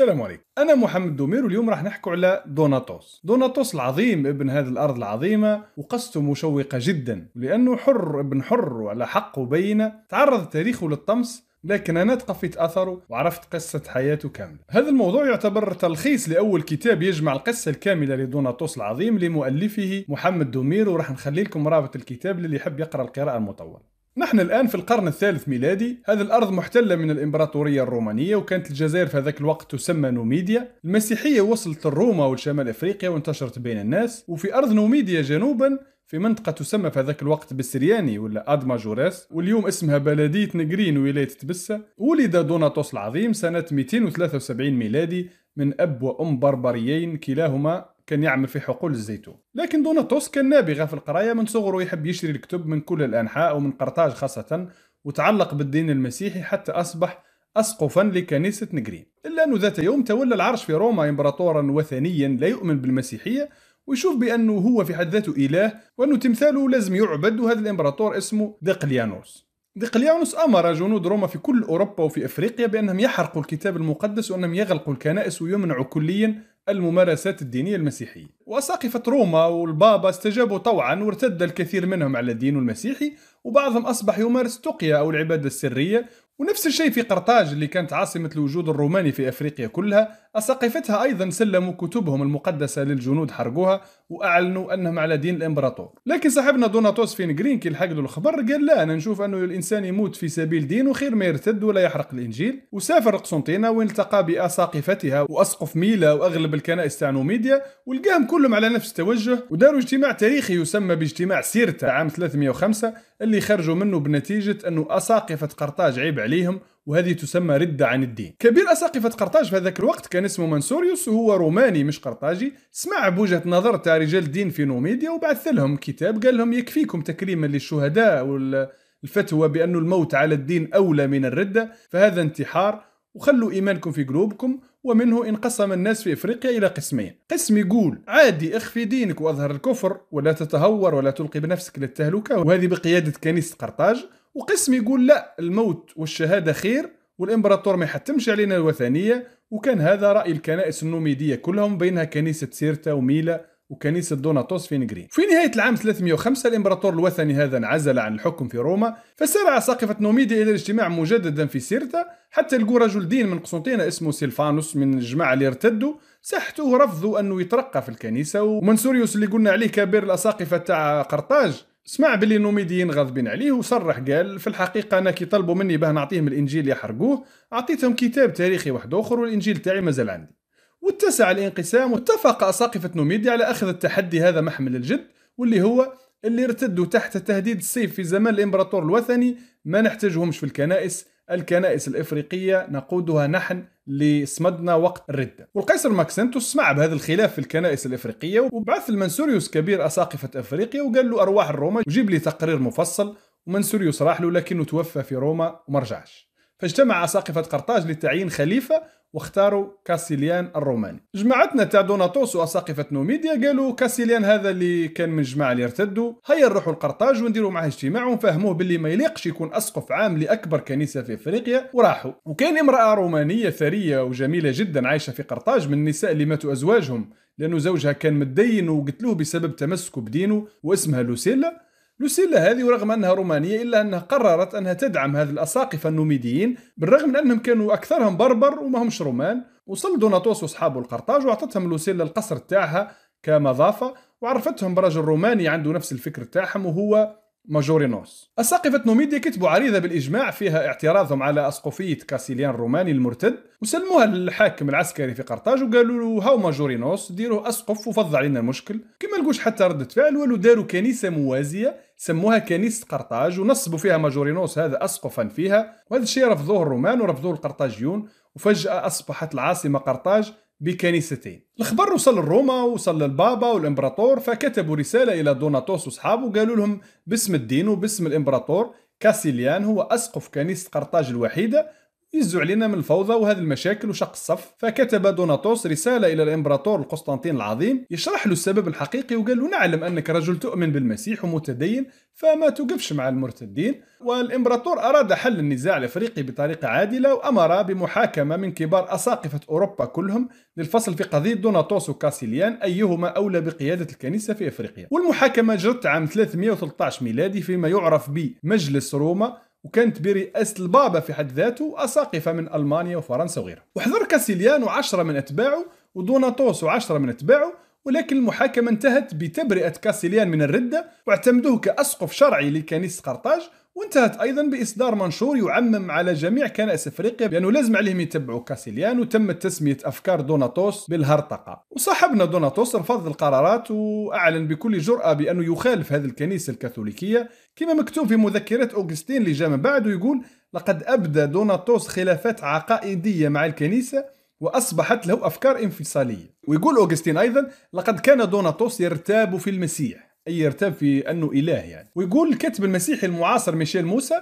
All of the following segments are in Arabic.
السلام عليكم انا محمد دومير واليوم راح نحكي على دوناتوس دوناتوس العظيم ابن هذه الارض العظيمه وقصته مشوقه جدا لانه حر ابن حر وعلى حق وبينه تعرض تاريخه للطمس لكن انا تقفيت اثره وعرفت قصه حياته كامله. هذا الموضوع يعتبر تلخيص لاول كتاب يجمع القصه الكامله لدوناتوس العظيم لمؤلفه محمد دومير وراح نخلي لكم رابط الكتاب للي يحب يقرا القراءه المطوله. نحن الآن في القرن الثالث ميلادي هذه الأرض محتلة من الإمبراطورية الرومانية وكانت الجزائر في هذاك الوقت تسمى نوميديا المسيحية وصلت لروما والشمال أفريقيا وانتشرت بين الناس وفي أرض نوميديا جنوبا في منطقة تسمى في هذاك الوقت بالسرياني ولا أدما جوراس واليوم اسمها بلدية نجرين ولاية تبسة ولد دوناتوس العظيم سنة 273 ميلادي من أب وأم بربريين كلاهما كان يعمل في حقول الزيتون لكن دوناتوس كان نابغة في القراية من صغره يحب يشري الكتب من كل الأنحاء ومن قرطاج خاصة وتعلق بالدين المسيحي حتى أصبح أسقفا لكنيسة نجرين إلا أنه ذات يوم تولى العرش في روما إمبراطورا وثنيا لا يؤمن بالمسيحية ويشوف بأنه هو في حد ذاته إله وأنه تمثاله لازم يعبد وهذا الإمبراطور اسمه ديقليانوس ديقليانوس أمر جنود روما في كل أوروبا وفي أفريقيا بأنهم يحرقوا الكتاب المقدس وأنهم يغلقوا الكنائس ويمنعوا كليا الممارسات الدينية المسيحية وأساقفة روما والبابا استجابوا طوعا وارتد الكثير منهم على دينه المسيحي وبعضهم أصبح يمارس تقية أو العبادة السرية ونفس الشيء في قرطاج اللي كانت عاصمة الوجود الروماني في أفريقيا كلها أساقفتها أيضا سلموا كتبهم المقدسة للجنود حرقوها وأعلنوا أنهم على دين الإمبراطور لكن صاحبنا دوناتوس فينغرين كي لحق له الخبر قال لا أنا نشوف أنه الإنسان يموت في سبيل دينه خير ما يرتد ولا يحرق الإنجيل وسافر لقسنطينة والتقى بأساقفتها وأسقف ميلا وأغلب الكنائس تاع نوميديا ولقاهم كلهم على نفس التوجه وداروا اجتماع تاريخي يسمى باجتماع سيرتا عام 305 اللي خرجوا منه بنتيجة أنه أساقفة قرطاج عيب عليهم وهذه تسمى ردة عن الدين كبير أساقفة قرطاج في هذاك الوقت كان اسمه منسوريوس وهو روماني مش قرطاجي سمع بوجهة نظر تاع رجال الدين في نوميديا وبعث لهم كتاب قال لهم يكفيكم تكريما للشهداء والفتوى بأن الموت على الدين أولى من الردة فهذا انتحار وخلوا إيمانكم في قلوبكم ومنه انقسم الناس في افريقيا الى قسمين، قسم يقول عادي اخفي دينك واظهر الكفر ولا تتهور ولا تلقي بنفسك للتهلكه وهذه بقياده كنيسه قرطاج، وقسم يقول لا الموت والشهاده خير والامبراطور ما يحتمش علينا الوثنيه وكان هذا راي الكنائس النوميديه كلهم بينها كنيسه سيرتا وميلا وكنيسة دوناتوس في نجرين في نهاية العام 305 الإمبراطور الوثني هذا انعزل عن الحكم في روما فسارع ساقفة نوميديا إلى الاجتماع مجددا في سيرتا حتى لقوا رجل دين من قسنطينة اسمه سيلفانوس من الجماعة اللي ارتدوا سحتوه رفضوا أنه يترقى في الكنيسة ومنسوريوس اللي قلنا عليه كبير الأساقفة تاع قرطاج سمع باللي النوميديين غاضبين عليه وصرح قال في الحقيقة أنا كي طلبوا مني باه نعطيهم الإنجيل يحرقوه أعطيتهم كتاب تاريخي واحد آخر والإنجيل تاعي مازال عندي واتسع الانقسام واتفق أساقفة نوميديا على أخذ التحدي هذا محمل الجد واللي هو اللي ارتدوا تحت تهديد السيف في زمان الإمبراطور الوثني ما نحتاجهمش في الكنائس الكنائس الإفريقية نقودها نحن لصمدنا وقت الردة والقيصر ماكسنتوس سمع بهذا الخلاف في الكنائس الإفريقية وبعث المنسوريوس كبير أساقفة أفريقيا وقال له أرواح الروما وجيب لي تقرير مفصل ومنسوريوس راح له لكنه توفى في روما وما رجعش فاجتمع أساقفة قرطاج لتعيين خليفة واختاروا كاسيليان الروماني جماعتنا تاع دوناتوس واساقفة نوميديا قالوا كاسيليان هذا اللي كان من الجماعة اللي ارتدوا هيا نروحوا لقرطاج ونديروا معاه اجتماع ونفهموه باللي ما يليقش يكون اسقف عام لاكبر كنيسة في افريقيا وراحوا وكان امرأة رومانية ثرية وجميلة جدا عايشة في قرطاج من النساء اللي ماتوا ازواجهم لانه زوجها كان متدين وقتلوه بسبب تمسكه بدينه واسمها لوسيلا لوسيلا هذه ورغم أنها رومانية إلا أنها قررت أنها تدعم هذه الأساقفة النوميديين بالرغم من أنهم كانوا أكثرهم بربر وما همش رومان وصل دوناتوس وأصحابه لقرطاج وأعطتهم لوسيلا القصر تاعها كمضافة وعرفتهم برجل روماني عنده نفس الفكر تاعهم وهو ماجورينوس أساقفة نوميديا كتبوا عريضة بالإجماع فيها اعتراضهم على أسقفية كاسيليان الروماني المرتد وسلموها للحاكم العسكري في قرطاج وقالوا له هاو ماجورينوس ديروا أسقف وفض علينا المشكل كما لقوش حتى ردة فعل ولو داروا كنيسة موازية سموها كنيسة قرطاج ونصبوا فيها ماجورينوس هذا أسقفا فيها وهذا الشيء رفضوه الرومان ورفضوه القرطاجيون وفجأة أصبحت العاصمة قرطاج بكنيستين الخبر وصل لروما وصل للبابا والإمبراطور فكتبوا رسالة إلى دوناتوس وأصحابه قالوا لهم باسم الدين وباسم الإمبراطور كاسيليان هو أسقف كنيسة قرطاج الوحيدة يزوا علينا من الفوضى وهذه المشاكل وشق الصف فكتب دوناتوس رسالة إلى الإمبراطور القسطنطين العظيم يشرح له السبب الحقيقي وقال له نعلم أنك رجل تؤمن بالمسيح ومتدين فما توقفش مع المرتدين والإمبراطور أراد حل النزاع الأفريقي بطريقة عادلة وأمر بمحاكمة من كبار أساقفة أوروبا كلهم للفصل في قضية دوناتوس وكاسيليان أيهما أولى بقيادة الكنيسة في أفريقيا والمحاكمة جرت عام 313 ميلادي فيما يعرف بمجلس روما وكانت برئاسة البابا في حد ذاته أساقفة من ألمانيا وفرنسا وغيرها وحضر كاسيليان وعشرة من أتباعه ودوناتوس وعشرة من أتباعه ولكن المحاكمة انتهت بتبرئة كاسيليان من الردة واعتمدوه كأسقف شرعي لكنيسة قرطاج وانتهت ايضا باصدار منشور يعمم على جميع كنائس افريقيا بانه لازم عليهم يتبعوا كاسيليان وتم تسميه افكار دوناتوس بالهرطقه وصاحبنا دوناتوس رفض القرارات واعلن بكل جراه بانه يخالف هذه الكنيسه الكاثوليكيه كما مكتوب في مذكرات اوغستين اللي جاء من بعد ويقول لقد ابدى دوناتوس خلافات عقائديه مع الكنيسه وأصبحت له أفكار انفصالية ويقول أوغستين أيضا لقد كان دوناتوس يرتاب في المسيح يرتب في أنه إله يعني ويقول الكاتب المسيحي المعاصر ميشيل موسى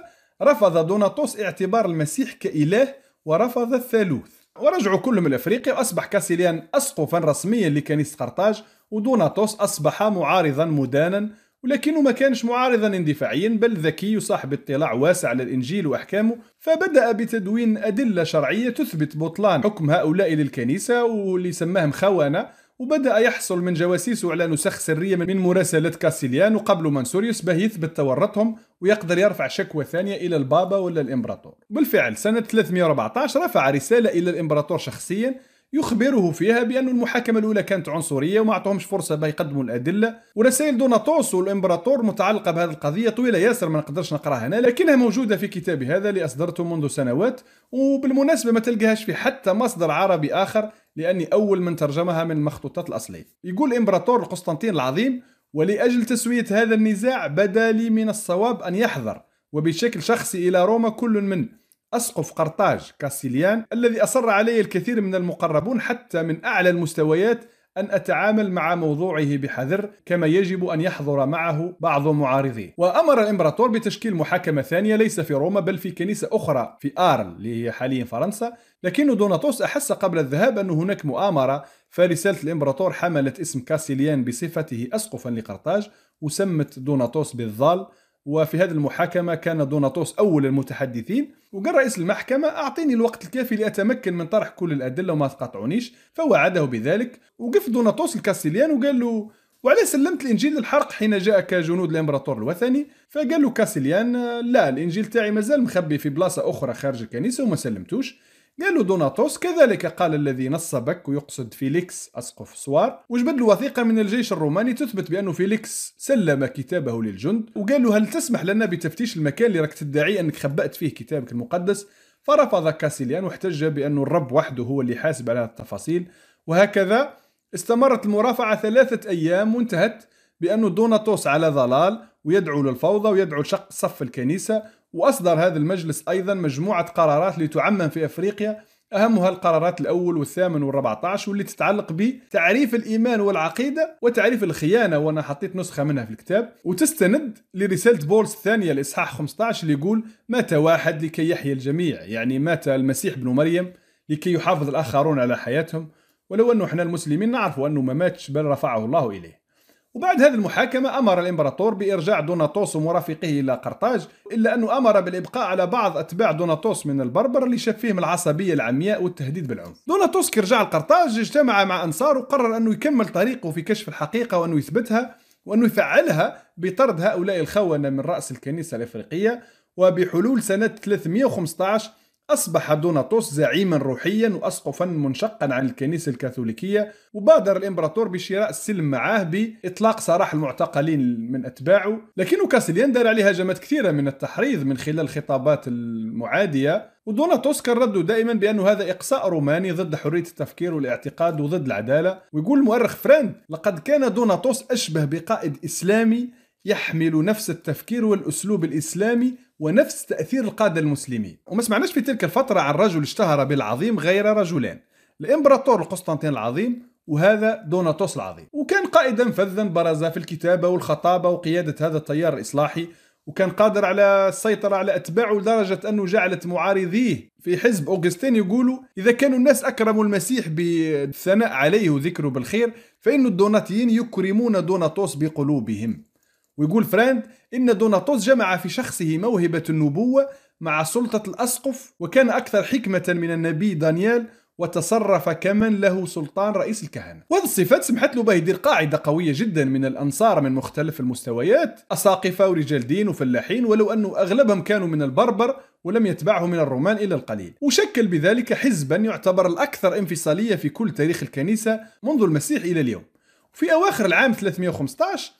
رفض دوناتوس اعتبار المسيح كإله ورفض الثالوث ورجعوا كلهم لأفريقيا وأصبح كاسيليان أسقفا رسميا لكنيسة قرطاج ودوناتوس أصبح معارضا مدانا ولكنه ما كانش معارضا اندفاعيا بل ذكي وصاحب اطلاع واسع على الإنجيل وأحكامه فبدأ بتدوين أدلة شرعية تثبت بطلان حكم هؤلاء للكنيسة واللي سماهم خوانة وبدأ يحصل من جواسيسه على نسخ سرية من مراسلات كاسيليان وقبل منسوريوس به يثبت تورطهم ويقدر يرفع شكوى ثانية إلى البابا ولا الإمبراطور بالفعل سنة 314 رفع رسالة إلى الإمبراطور شخصيا يخبره فيها بأن المحاكمة الأولى كانت عنصرية وما أعطوهمش فرصة باه يقدموا الأدلة ورسائل دوناتوس والإمبراطور متعلقة بهذه القضية طويلة ياسر ما نقدرش نقراها هنا لكنها موجودة في كتابي هذا اللي أصدرته منذ سنوات وبالمناسبة ما تلقاهاش في حتى مصدر عربي آخر لأني أول من ترجمها من المخطوطات الأصلية يقول إمبراطور القسطنطين العظيم ولأجل تسوية هذا النزاع بدا لي من الصواب أن يحضر وبشكل شخصي إلى روما كل منه أسقف قرطاج كاستيليان الذي أصر علي الكثير من المقربون حتى من أعلى المستويات أن أتعامل مع موضوعه بحذر كما يجب أن يحضر معه بعض معارضيه وأمر الإمبراطور بتشكيل محاكمة ثانية ليس في روما بل في كنيسة أخرى في آرل اللي هي حاليا فرنسا لكن دوناتوس أحس قبل الذهاب أن هناك مؤامرة فرسالة الإمبراطور حملت اسم كاسيليان بصفته أسقفا لقرطاج وسمت دوناتوس بالظال وفي هذه المحاكمة كان دوناتوس أول المتحدثين وقال رئيس المحكمة أعطيني الوقت الكافي لأتمكن من طرح كل الأدلة وما تقاطعونيش فوعده بذلك وقف دوناتوس الكاسيليان وقال له وعلى سلمت الانجيل للحرق حين جاءك جنود الامبراطور الوثني فقال له كاسيليان لا الانجيل تاعي مازال مخبي في بلاصه اخرى خارج الكنيسه وما سلمتوش قال له دوناتوس كذلك قال الذي نصبك ويقصد فيليكس أسقف سوار وجبد له وثيقة من الجيش الروماني تثبت بأنه فيليكس سلم كتابه للجند وقال له هل تسمح لنا بتفتيش المكان اللي راك تدعي أنك خبأت فيه كتابك المقدس فرفض كاسيليان واحتج بأن الرب وحده هو اللي حاسب على التفاصيل وهكذا استمرت المرافعة ثلاثة أيام وانتهت بأن دوناتوس على ضلال ويدعو للفوضى ويدعو لشق صف الكنيسة وأصدر هذا المجلس أيضا مجموعة قرارات لتعمم في أفريقيا أهمها القرارات الأول والثامن والرابعة عشر واللي تتعلق بتعريف الإيمان والعقيدة وتعريف الخيانة وأنا حطيت نسخة منها في الكتاب وتستند لرسالة بولس الثانية الإصحاح 15 اللي يقول مات واحد لكي يحيي الجميع يعني مات المسيح ابن مريم لكي يحافظ الآخرون على حياتهم ولو أنه احنا المسلمين نعرف أنه ما ماتش بل رفعه الله إليه وبعد هذه المحاكمة أمر الإمبراطور بإرجاع دوناتوس ومرافقه إلى قرطاج إلا أنه أمر بالإبقاء على بعض أتباع دوناتوس من البربر اللي شاف فيهم العصبية العمياء والتهديد بالعنف دوناتوس كي رجع لقرطاج اجتمع مع أنصار وقرر أنه يكمل طريقه في كشف الحقيقة وأنه يثبتها وأنه يفعلها بطرد هؤلاء الخونة من رأس الكنيسة الإفريقية وبحلول سنة 315 أصبح دوناتوس زعيما روحيا وأسقفا منشقا عن الكنيسة الكاثوليكية وبادر الإمبراطور بشراء السلم معاه بإطلاق سراح المعتقلين من أتباعه لكن كاسليان دار عليه هجمات كثيرة من التحريض من خلال الخطابات المعادية ودوناتوس كان رده دائما بأن هذا إقصاء روماني ضد حرية التفكير والاعتقاد وضد العدالة ويقول المؤرخ فريند لقد كان دوناتوس أشبه بقائد إسلامي يحمل نفس التفكير والأسلوب الإسلامي ونفس تأثير القادة المسلمين وما سمعناش في تلك الفترة عن رجل اشتهر بالعظيم غير رجلين الإمبراطور القسطنطين العظيم وهذا دوناتوس العظيم وكان قائدا فذا برز في الكتابة والخطابة وقيادة هذا التيار الإصلاحي وكان قادر على السيطرة على أتباعه لدرجة أنه جعلت معارضيه في حزب أوغستين يقولوا إذا كانوا الناس أكرموا المسيح بالثناء عليه وذكره بالخير فإن الدوناتيين يكرمون دوناتوس بقلوبهم ويقول فراند إن دوناتوس جمع في شخصه موهبة النبوة مع سلطة الأسقف وكان أكثر حكمة من النبي دانيال وتصرف كمن له سلطان رئيس الكهنة وهذه الصفات سمحت له به يدير قاعدة قوية جدا من الأنصار من مختلف المستويات أساقفة ورجال دين وفلاحين ولو أنه أغلبهم كانوا من البربر ولم يتبعه من الرومان إلا القليل وشكل بذلك حزبا يعتبر الأكثر انفصالية في كل تاريخ الكنيسة منذ المسيح إلى اليوم في أواخر العام 315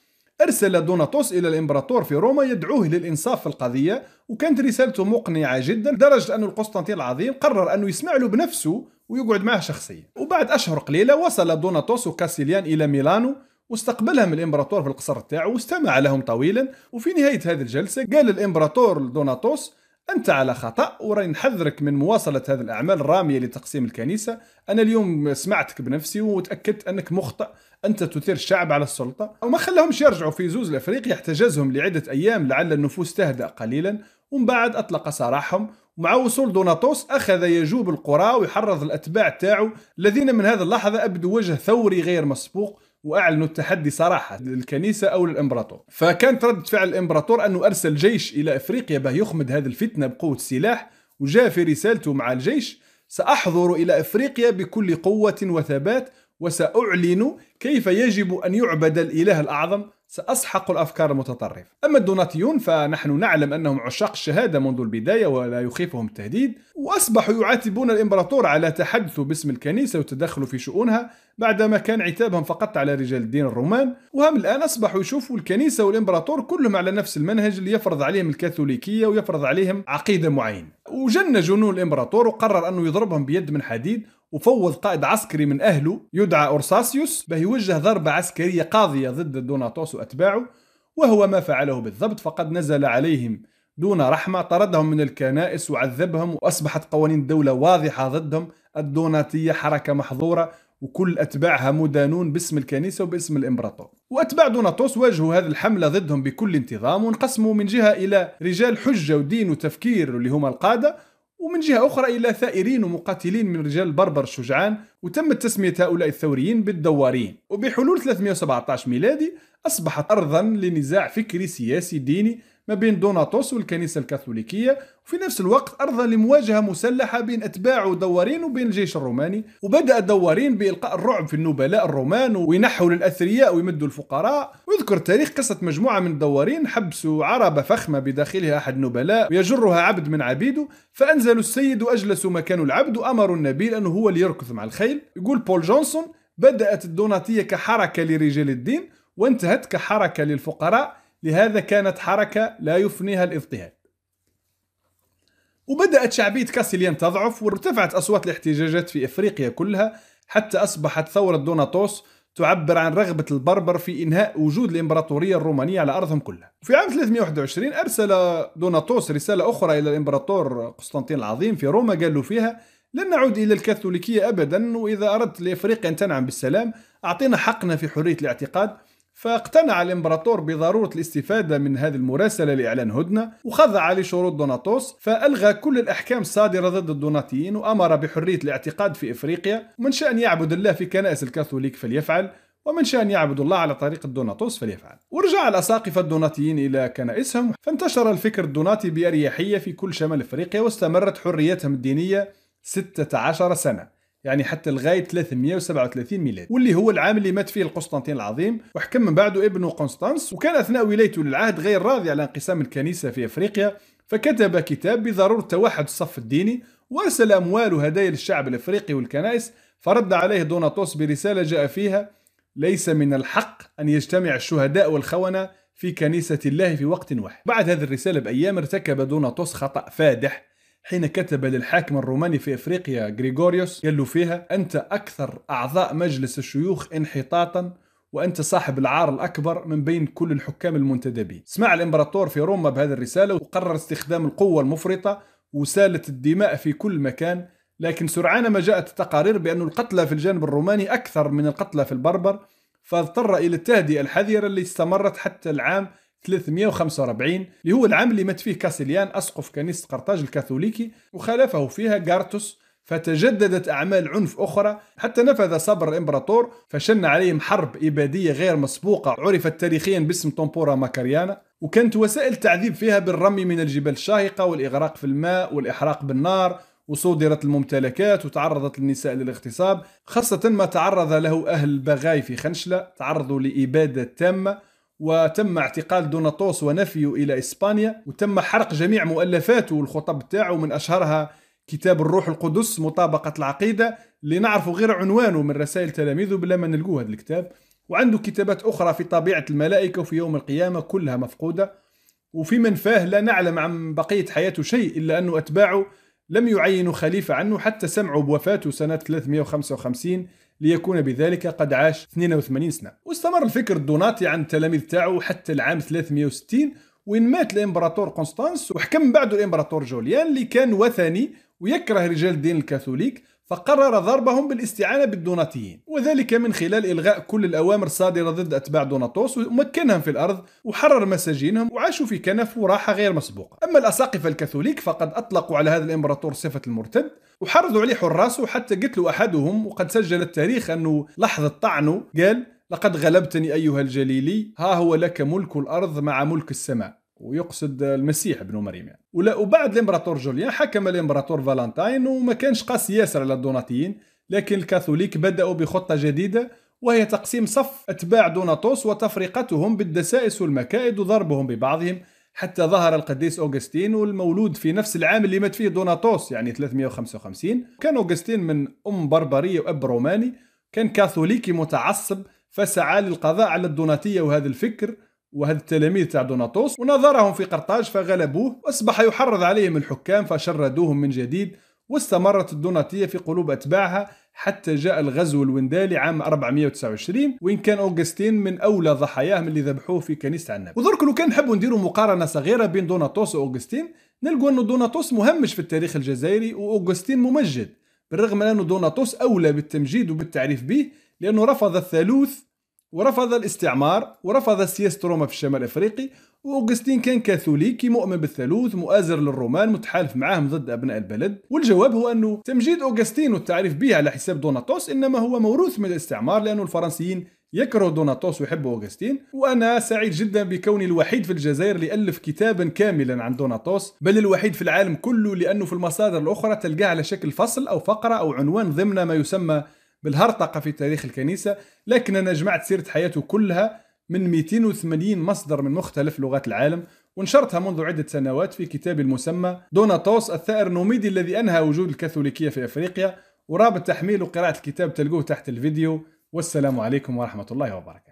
أرسل دوناتوس إلى الإمبراطور في روما يدعوه للإنصاف في القضية وكانت رسالته مقنعة جدا لدرجة أن القسطنطين العظيم قرر أنه يسمع له بنفسه ويقعد معه شخصيا وبعد أشهر قليلة وصل دوناتوس وكاسيليان إلى ميلانو واستقبلهم الإمبراطور في القصر تاعه واستمع لهم طويلا وفي نهاية هذه الجلسة قال الإمبراطور دوناتوس أنت على خطأ وراني نحذرك من مواصلة هذه الأعمال الرامية لتقسيم الكنيسة أنا اليوم سمعتك بنفسي وتأكدت أنك مخطئ انت تثير الشعب على السلطه وما خلاهمش يرجعوا في زوز الافريقي احتجزهم لعده ايام لعل النفوس تهدا قليلا ومن بعد اطلق سراحهم ومع وصول دوناتوس اخذ يجوب القرى ويحرض الاتباع تاعو الذين من هذه اللحظه ابدوا وجه ثوري غير مسبوق واعلنوا التحدي صراحه للكنيسه او للامبراطور، فكانت رده فعل الامبراطور انه ارسل جيش الى افريقيا به يخمد هذه الفتنه بقوه السلاح، وجاء في رسالته مع الجيش: ساحضر الى افريقيا بكل قوه وثبات وسأعلن كيف يجب أن يعبد الإله الأعظم سأسحق الأفكار المتطرفة أما الدوناتيون فنحن نعلم أنهم عشاق الشهادة منذ البداية ولا يخيفهم التهديد وأصبحوا يعاتبون الإمبراطور على تحدثه باسم الكنيسة وتدخلوا في شؤونها بعدما كان عتابهم فقط على رجال الدين الرومان وهم الآن أصبحوا يشوفوا الكنيسة والإمبراطور كلهم على نفس المنهج اللي يفرض عليهم الكاثوليكية ويفرض عليهم عقيدة معينة وجن جنون الإمبراطور وقرر أنه يضربهم بيد من حديد وفوض قائد عسكري من أهله يدعى أورساسيوس به يوجه ضربة عسكرية قاضية ضد دوناتوس وأتباعه وهو ما فعله بالضبط فقد نزل عليهم دون رحمة طردهم من الكنائس وعذبهم وأصبحت قوانين الدولة واضحة ضدهم الدوناتية حركة محظورة وكل أتباعها مدانون باسم الكنيسة وباسم الإمبراطور وأتباع دوناتوس واجهوا هذه الحملة ضدهم بكل انتظام وانقسموا من جهة إلى رجال حجة ودين وتفكير اللي هما القادة ومن جهة أخرى إلى ثائرين ومقاتلين من رجال البربر الشجعان وتمت تسمية هؤلاء الثوريين بالدوارين وبحلول 317 ميلادي أصبحت أرضا لنزاع فكري سياسي ديني ما بين دوناتوس والكنيسة الكاثوليكية وفي نفس الوقت أرضى لمواجهة مسلحة بين أتباعه دوارين وبين الجيش الروماني وبدأ دوارين بإلقاء الرعب في النبلاء الرومان وينحوا للأثرياء ويمدوا الفقراء ويذكر التاريخ قصة مجموعة من الدوارين حبسوا عربة فخمة بداخلها أحد النبلاء ويجرها عبد من عبيده فأنزلوا السيد وأجلسوا مكان العبد وأمروا النبيل أنه هو اللي يركض مع الخيل يقول بول جونسون بدأت الدوناتية كحركة لرجال الدين وانتهت كحركة للفقراء لهذا كانت حركة لا يفنيها الاضطهاد وبدأت شعبية كاسيليان تضعف وارتفعت أصوات الاحتجاجات في إفريقيا كلها حتى أصبحت ثورة دوناتوس تعبر عن رغبة البربر في إنهاء وجود الإمبراطورية الرومانية على أرضهم كلها في عام 321 أرسل دوناتوس رسالة أخرى إلى الإمبراطور قسطنطين العظيم في روما قال له فيها لن نعود إلى الكاثوليكية أبدا وإذا أردت لإفريقيا أن تنعم بالسلام أعطينا حقنا في حرية الاعتقاد فاقتنع الامبراطور بضرورة الاستفادة من هذه المراسلة لإعلان هدنة وخضع لشروط دوناتوس فألغى كل الأحكام الصادرة ضد الدوناتيين وأمر بحرية الاعتقاد في إفريقيا ومن شان يعبد الله في كنائس الكاثوليك فليفعل ومن شان يعبد الله على طريق الدوناتوس فليفعل ورجع الأساقفة الدوناتيين إلى كنائسهم فانتشر الفكر الدوناتي بأريحية في كل شمال إفريقيا واستمرت حريتهم الدينية 16 سنة يعني حتى لغاية 337 ميلاد واللي هو العام اللي مات فيه القسطنطين العظيم وحكم من بعده ابنه قسطنس وكان أثناء ولايته للعهد غير راضي على انقسام الكنيسة في أفريقيا فكتب كتاب بضرورة توحد الصف الديني وأرسل أموال وهدايا للشعب الأفريقي والكنائس فرد عليه دوناتوس برسالة جاء فيها ليس من الحق أن يجتمع الشهداء والخونة في كنيسة الله في وقت واحد بعد هذه الرسالة بأيام ارتكب دوناتوس خطأ فادح حين كتب للحاكم الروماني في افريقيا غريغوريوس قال له فيها انت اكثر اعضاء مجلس الشيوخ انحطاطا وانت صاحب العار الاكبر من بين كل الحكام المنتدبين. سمع الامبراطور في روما بهذه الرساله وقرر استخدام القوه المفرطه وسالت الدماء في كل مكان لكن سرعان ما جاءت التقارير بأن القتلى في الجانب الروماني أكثر من القتلى في البربر فاضطر إلى التهدئة الحذرة اللي استمرت حتى العام 345 اللي هو العام اللي مات فيه كاسيليان أسقف كنيسة قرطاج الكاثوليكي وخالفه فيها جارتوس فتجددت أعمال عنف أخرى حتى نفذ صبر الإمبراطور فشن عليهم حرب إبادية غير مسبوقة عرفت تاريخيا باسم تومبورا ماكاريانا وكانت وسائل تعذيب فيها بالرمي من الجبال الشاهقة والإغراق في الماء والإحراق بالنار وصودرت الممتلكات وتعرضت النساء للاغتصاب خاصة ما تعرض له أهل البغاي في خنشلة تعرضوا لإبادة تامة وتم اعتقال دوناتوس ونفيه إلى إسبانيا وتم حرق جميع مؤلفاته والخطب تاعه من أشهرها كتاب الروح القدس مطابقة العقيدة اللي نعرفه غير عنوانه من رسائل تلاميذه بلا ما نلقوه هذا الكتاب وعنده كتابات أخرى في طبيعة الملائكة وفي يوم القيامة كلها مفقودة وفي من فاه لا نعلم عن بقية حياته شيء إلا أنه أتباعه لم يعينوا خليفة عنه حتى سمعوا بوفاته سنة 355 ليكون بذلك قد عاش 82 سنة واستمر الفكر الدوناتي عن التلاميذ تاعو حتى العام 360 وين مات الامبراطور قسطنس وحكم بعده الامبراطور جوليان اللي كان وثني ويكره رجال الدين الكاثوليك فقرر ضربهم بالاستعانة بالدوناتيين وذلك من خلال إلغاء كل الأوامر الصادرة ضد أتباع دوناتوس ومكنهم في الأرض وحرر مساجينهم وعاشوا في كنف وراحة غير مسبوقة أما الأساقفة الكاثوليك فقد أطلقوا على هذا الإمبراطور صفة المرتد وحرضوا عليه حراسه حتى قتلوا أحدهم وقد سجل التاريخ أنه لحظة طعنه قال لقد غلبتني أيها الجليلي ها هو لك ملك الأرض مع ملك السماء ويقصد المسيح ابن مريم يعني وبعد الامبراطور جوليان حكم الامبراطور فالنتاين وما كانش قاس ياسر على الدوناتيين لكن الكاثوليك بدأوا بخطة جديدة وهي تقسيم صف أتباع دوناتوس وتفرقتهم بالدسائس والمكائد وضربهم ببعضهم حتى ظهر القديس أوغستين والمولود في نفس العام اللي مات فيه دوناتوس يعني 355 كان أوغستين من أم بربرية وأب روماني كان كاثوليكي متعصب فسعى للقضاء على الدوناتية وهذا الفكر وهذا التلاميذ تاع دوناتوس ونظرهم في قرطاج فغلبوه واصبح يحرض عليهم الحكام فشردوهم من جديد واستمرت الدوناتية في قلوب أتباعها حتى جاء الغزو الوندالي عام 429 وإن كان أوغستين من أولى ضحاياه من اللي ذبحوه في كنيسة عنا وذلك لو كان نحبوا نديروا مقارنة صغيرة بين دوناتوس وأوغستين نلقوا أنه دوناتوس مهمش في التاريخ الجزائري وأوغستين ممجد بالرغم من أنه دوناتوس أولى بالتمجيد وبالتعريف به لأنه رفض الثالوث ورفض الاستعمار ورفض سياسة روما في الشمال الأفريقي وأوغستين كان كاثوليكي مؤمن بالثالوث مؤازر للرومان متحالف معاهم ضد أبناء البلد والجواب هو أنه تمجيد أوغستين والتعريف به على حساب دوناتوس إنما هو موروث من الاستعمار لأن الفرنسيين يكره دوناتوس ويحب أوغستين وأنا سعيد جدا بكوني الوحيد في الجزائر اللي ألف كتابا كاملا عن دوناتوس بل الوحيد في العالم كله لأنه في المصادر الأخرى تلقاه على شكل فصل أو فقرة أو عنوان ضمن ما يسمى بالهرطقة في تاريخ الكنيسة لكن أنا جمعت سيرة حياته كلها من 280 مصدر من مختلف لغات العالم ونشرتها منذ عدة سنوات في كتاب المسمى دوناتوس الثائر النوميدي الذي أنهى وجود الكاثوليكية في أفريقيا ورابط تحميل وقراءة الكتاب تلقوه تحت الفيديو والسلام عليكم ورحمة الله وبركاته